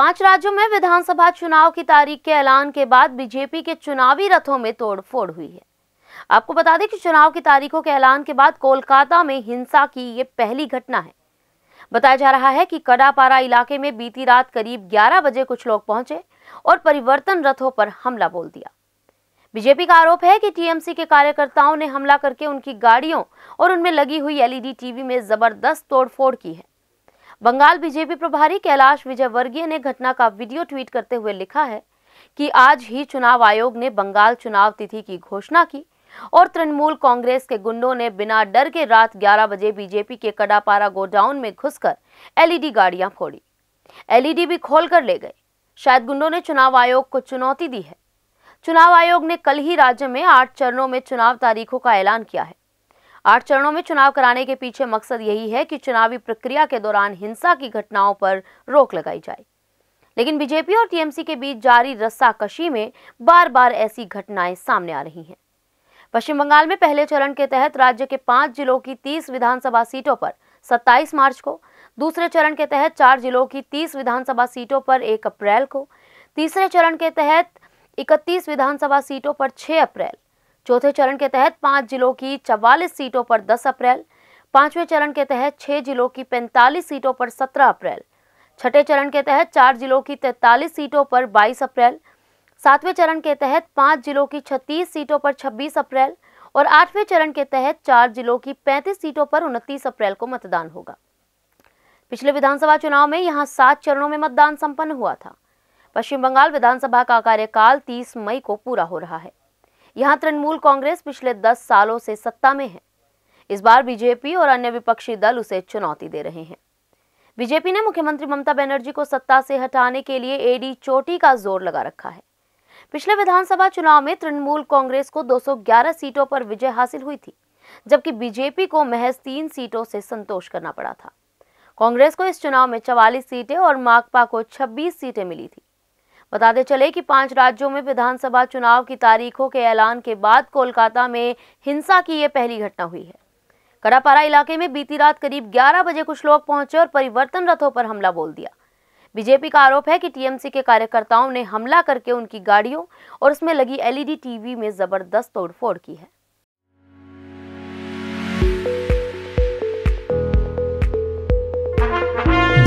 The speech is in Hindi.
पांच राज्यों में विधानसभा चुनाव की तारीख के ऐलान के बाद बीजेपी के चुनावी रथों में तोड़फोड़ हुई है आपको बता दें कि चुनाव की तारीखों के ऐलान के बाद कोलकाता में हिंसा की ये पहली घटना है बताया जा रहा है कि कडापारा इलाके में बीती रात करीब 11 बजे कुछ लोग पहुंचे और परिवर्तन रथों पर हमला बोल दिया बीजेपी का आरोप है कि टीएमसी के कार्यकर्ताओं ने हमला करके उनकी गाड़ियों और उनमें लगी हुई एलईडी टीवी में जबरदस्त तोड़फोड़ की है बंगाल बीजेपी प्रभारी कैलाश विजयवर्गीय ने घटना का वीडियो ट्वीट करते हुए लिखा है कि आज ही चुनाव आयोग ने बंगाल चुनाव तिथि की घोषणा की और तृणमूल कांग्रेस के गुंडों ने बिना डर के रात 11 बजे बीजेपी के कडापारा गोडाउन में घुसकर एलईडी गाड़ियां फोड़ी एलईडी भी खोल कर ले गए शायद गुंडों ने चुनाव आयोग को चुनौती दी है चुनाव आयोग ने कल ही राज्य में आठ चरणों में चुनाव तारीखों का ऐलान किया है आठ चरणों में चुनाव कराने के पीछे मकसद यही है कि चुनावी प्रक्रिया के दौरान हिंसा की घटनाओं पर रोक लगाई जाए लेकिन बीजेपी और टीएमसी के बीच जारी रस्साकशी में बार बार ऐसी घटनाएं सामने आ रही हैं पश्चिम बंगाल में पहले चरण के तहत राज्य के पांच जिलों की तीस विधानसभा सीटों पर सत्ताईस मार्च को दूसरे चरण के तहत चार जिलों की तीस विधानसभा सीटों पर एक अप्रैल को तीसरे चरण के तहत इकतीस विधानसभा सीटों पर छह अप्रैल चौथे चरण के तहत पांच जिलों की चवालीस सीटों पर दस अप्रैल पांचवें चरण के तहत छह जिलों की पैंतालीस सीटों पर सत्रह अप्रैल छठे चरण के तहत चार जिलों की तैतालीस सीटों पर बाईस अप्रैल सातवें चरण के तहत पांच जिलों की छत्तीस सीटों पर छब्बीस अप्रैल और आठवें चरण के तहत चार जिलों की पैंतीस सीटों पर उनतीस अप्रैल को मतदान होगा पिछले विधानसभा चुनाव में यहाँ सात चरणों में मतदान संपन्न हुआ था पश्चिम बंगाल विधानसभा का कार्यकाल तीस मई को पूरा हो रहा है यहां तृणमूल कांग्रेस पिछले दस सालों से सत्ता में है इस बार बीजेपी और अन्य विपक्षी दल उसे चुनौती दे रहे हैं बीजेपी ने मुख्यमंत्री ममता बनर्जी को सत्ता से हटाने के लिए एडी चोटी का जोर लगा रखा है पिछले विधानसभा चुनाव में तृणमूल कांग्रेस को 211 सीटों पर विजय हासिल हुई थी जबकि बीजेपी को महज तीन सीटों से संतोष करना पड़ा था कांग्रेस को इस चुनाव में चवालीस सीटें और माकपा को 26 सीटें मिली थी बताते चले कि पांच राज्यों में विधानसभा चुनाव की तारीखों के ऐलान के बाद कोलकाता में हिंसा की ये पहली घटना हुई है कड़ापारा इलाके में बीती रात करीब 11 बजे कुछ लोग पहुंचे और परिवर्तन रथों पर हमला बोल दिया बीजेपी का आरोप है कि टीएमसी के कार्यकर्ताओं ने हमला करके उनकी गाड़ियों और उसमें लगी एलईडी टीवी में जबरदस्त तोड़फोड़ की है